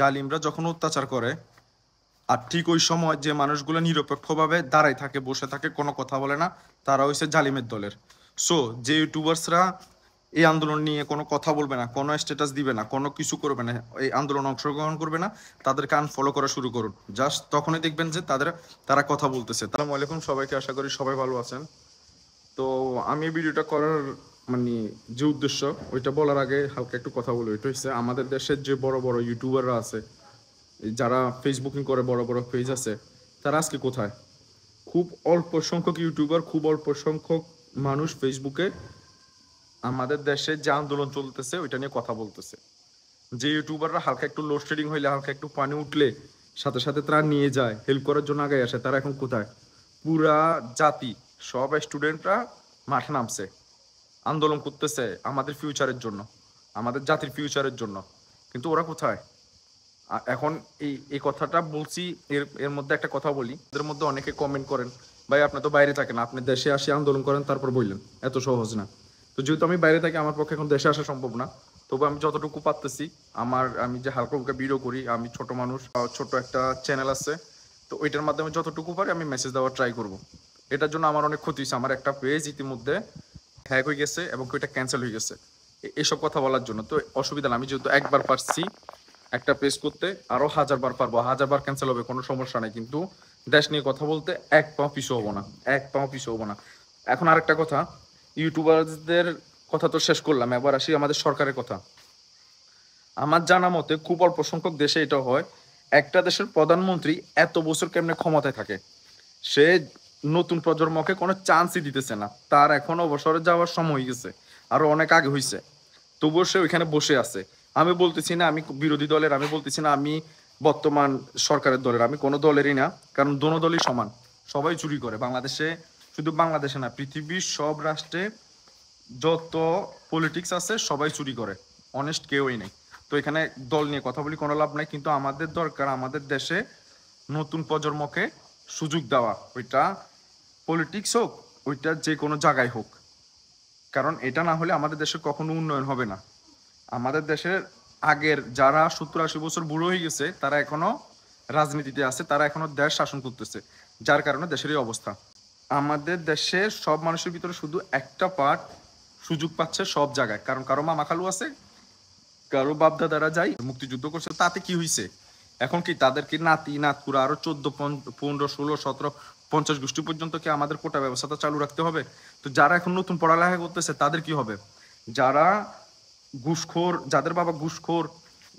জালিমরা যখন অত্যাচার করে আর ঠিক ওই সময় যে মানুষগুলো নিরপেক্ষভাবে দাঁড়ায় থাকে বসে থাকে কোনো কথা বলে না তারা হয়েছে জালিমের দলের সো যে ইউটিউবার্সরা এই আন্দোলন নিয়ে কোনো কথা বলবে না কোনো স্ট্যাটাস দিবে না কোনো কিছু করবে না এই আন্দোলন অংশগ্রহণ করবে না তাদেরকে ফলো করা শুরু করুন জাস্ট তখনই দেখবেন যে তাদের তারা কথা বলতেছে তাহলে আলাইকুম সবাইকে আশা করি সবাই ভালো আছেন তো আমি ভিডিওটা করার মানে যে উদ্দেশ্য ওইটা বলার আগে হালকা একটু কথা বলি ওইটা হচ্ছে আমাদের দেশের যে বড় বড় ইউটিউবাররা আছে যারা ফেসবুকিং করে বড় বড় পেজ আছে তারা আজকে কোথায় খুব অল্প সংখ্যক ইউটিউবার খুব অল্প সংখ্যক মানুষ ফেসবুকে আমাদের দেশে যে আন্দোলন চলতেছে ওইটা নিয়ে কথা বলতেছে যে ইউটিউবাররা হালকা একটু লোডশেডিং হইলে হালকা একটু পানি উঠলে সাথে সাথে তারা নিয়ে যায় হেল্প করার জন্য আগে আসে তারা এখন কোথায় পুরা জাতি সব স্টুডেন্টরা মাঠে নামছে আন্দোলন করতেছে আমাদের ফিউচারের জন্য আমাদের জাতির ফিউচারের জন্য কিন্তু ওরা কোথায় এখন এই এই কথাটা বলছি এর এর মধ্যে একটা কথা বলি এদের মধ্যে অনেকে কমেন্ট করেন ভাই আপনি তো বাইরে থাকেন আপনি দেশে আসে আন্দোলন করেন তারপর বললেন এত সহজ না তো যেহেতু আমি বাইরে থাকি আমার পক্ষে এখন দেশে আসা সম্ভব না তবু আমি যতটুকু পারতেছি আমার আমি যে হালকা হালকা ভিডিও করি আমি ছোট মানুষ ছোট একটা চ্যানেল আছে তো ওইটার মাধ্যমে যতটুকু পারি আমি মেসেজ দেওয়ার ট্রাই করব এটার জন্য আমার অনেক ক্ষতি হয়েছে আমার একটা পেজ ইতিমধ্যে হ্যাক হয়ে গেছে এবং ওইটা ক্যান্সেল হয়ে গেছে এসব কথা বলার জন্য তো অসুবিধা আমি যেহেতু একবার পারছি একটা পেজ করতে আরও হাজারবার পারবো হাজারবার ক্যান্সেল হবে কোনো সমস্যা নেই কিন্তু দেশ নিয়ে কথা বলতে এক পাও পিছু হবো না এক পাও পিছু হবো না এখন আরেকটা কথা ইউটিউবারদের কথা তো শেষ করলাম এবার আসি আমাদের সরকারের কথা আমার জানা মতে খুব অল্প সংখ্যক দেশে এটা হয় একটা দেশের প্রধানমন্ত্রী এত বছর কেমনে ক্ষমতায় থাকে সে নতুন প্রজন্মকে কোনো চান্সই দিতেছে না তার এখন অবসরে যাওয়ার সময় হয়ে গেছে আরও অনেক আগে হয়েছে তবুও সে ওইখানে বসে আছে আমি বলতেছি না আমি বিরোধী দলের আমি বলতেছি না আমি বর্তমান সরকারের দলের আমি কোনো দলেরই না কারণ দোনো দলই সমান সবাই চুরি করে বাংলাদেশে শুধু বাংলাদেশে না পৃথিবীর সব রাষ্ট্রে যত পলিটিক্স আছে সবাই চুরি করে অনেস্ট কেউই নেই তো এখানে দল নিয়ে কথা বলি কোনো লাভ নাই কিন্তু আমাদের দরকার আমাদের দেশে নতুন প্রজন্মকে সুযোগ দেওয়া ওইটা পলিটিক্স হোক ওইটা যে কোনো জায়গায় হোক কারণ এটা না হলে আমাদের দেশে কখনো উন্নয়ন হবে না আমাদের দেশের আগের যারা সত্তর আশি বছর বুড়ো হয়ে গেছে তারা এখনো রাজনীতিতে আছে তারা এখনো দেশ শাসন করতেছে যার কারণে দেশের এই অবস্থা আমাদের দেশে সব মানুষের ভিতরে শুধু একটা পার্ট সুযোগ পাচ্ছে সব জায়গায় কারণ কারো মামা খালু আছে কারো বাপদাদারা যাই মুক্তিযুদ্ধ করছে তাতে কি হয়েছে এখন কি তাদের কি নাতি নাতকুরা আরো চোদ্দ পনেরো ষোলো সতেরো পঞ্চাশ গোষ্ঠী পর্যন্ত কি আমাদের কোটা ব্যবস্থাটা চালু রাখতে হবে তো যারা এখন নতুন পড়ালেখা করতেছে তাদের কি হবে যারা ঘুষখোর যাদের বাবা ঘুষখোর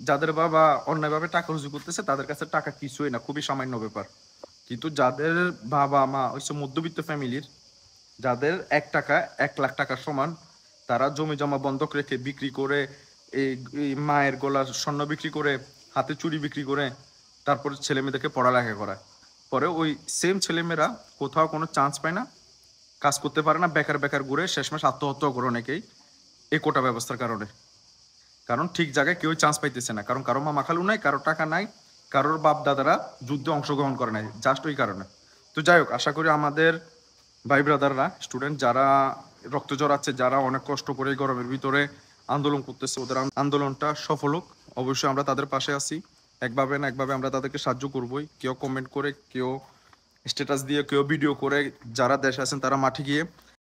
যাদের বাবা অন্যায়ভাবে টাকা রুজু করতেছে তাদের কাছে টাকা কিছুই না খুবই সামান্য ব্যাপার কিন্তু যাদের বাবা মা ওইসব মধ্যবিত্ত ফ্যামিলির যাদের এক টাকা এক লাখ টাকার সমান তারা জমি জমা বন্ধক রেখে বিক্রি করে এই মায়ের গলার স্বর্ণ বিক্রি করে হাতে চুরি বিক্রি করে তারপর ছেলে মেয়েদেরকে পড়ালেখা করায় পরে ওই সেম ছেলেমেয়েরা কোথাও কোনো চান্স পায় না কাজ করতে পারে না বেকার বেকার ঘুরে শেষমেশ আত্মহত্যাও করে অনেকেই এই কোটা ব্যবস্থার কারণে কারণ ঠিক জায়গায় কেউ চান্স পাইতেছে না কারণ কারো মা মাখালু নাই কারো টাকা নাই কারোর বাপ দাদারা যুদ্ধে অংশগ্রহণ করে নাই জাস্ট ওই কারণে তো যাই হোক আশা করি আমাদের ভাই ব্রাদাররা স্টুডেন্ট যারা রক্ত আছে যারা অনেক কষ্ট করে গরমের ভিতরে আন্দোলন করতেছে ওদের আন্দোলনটা সফল হোক অবশ্যই আমরা তাদের পাশে আছি একভাবে না একভাবে আমরা তাদেরকে সাহায্য করবই কেউ কমেন্ট করে কেউ স্ট্যাটাস দিয়ে কেউ ভিডিও করে যারা দেশে আছেন তারা মাঠে গিয়ে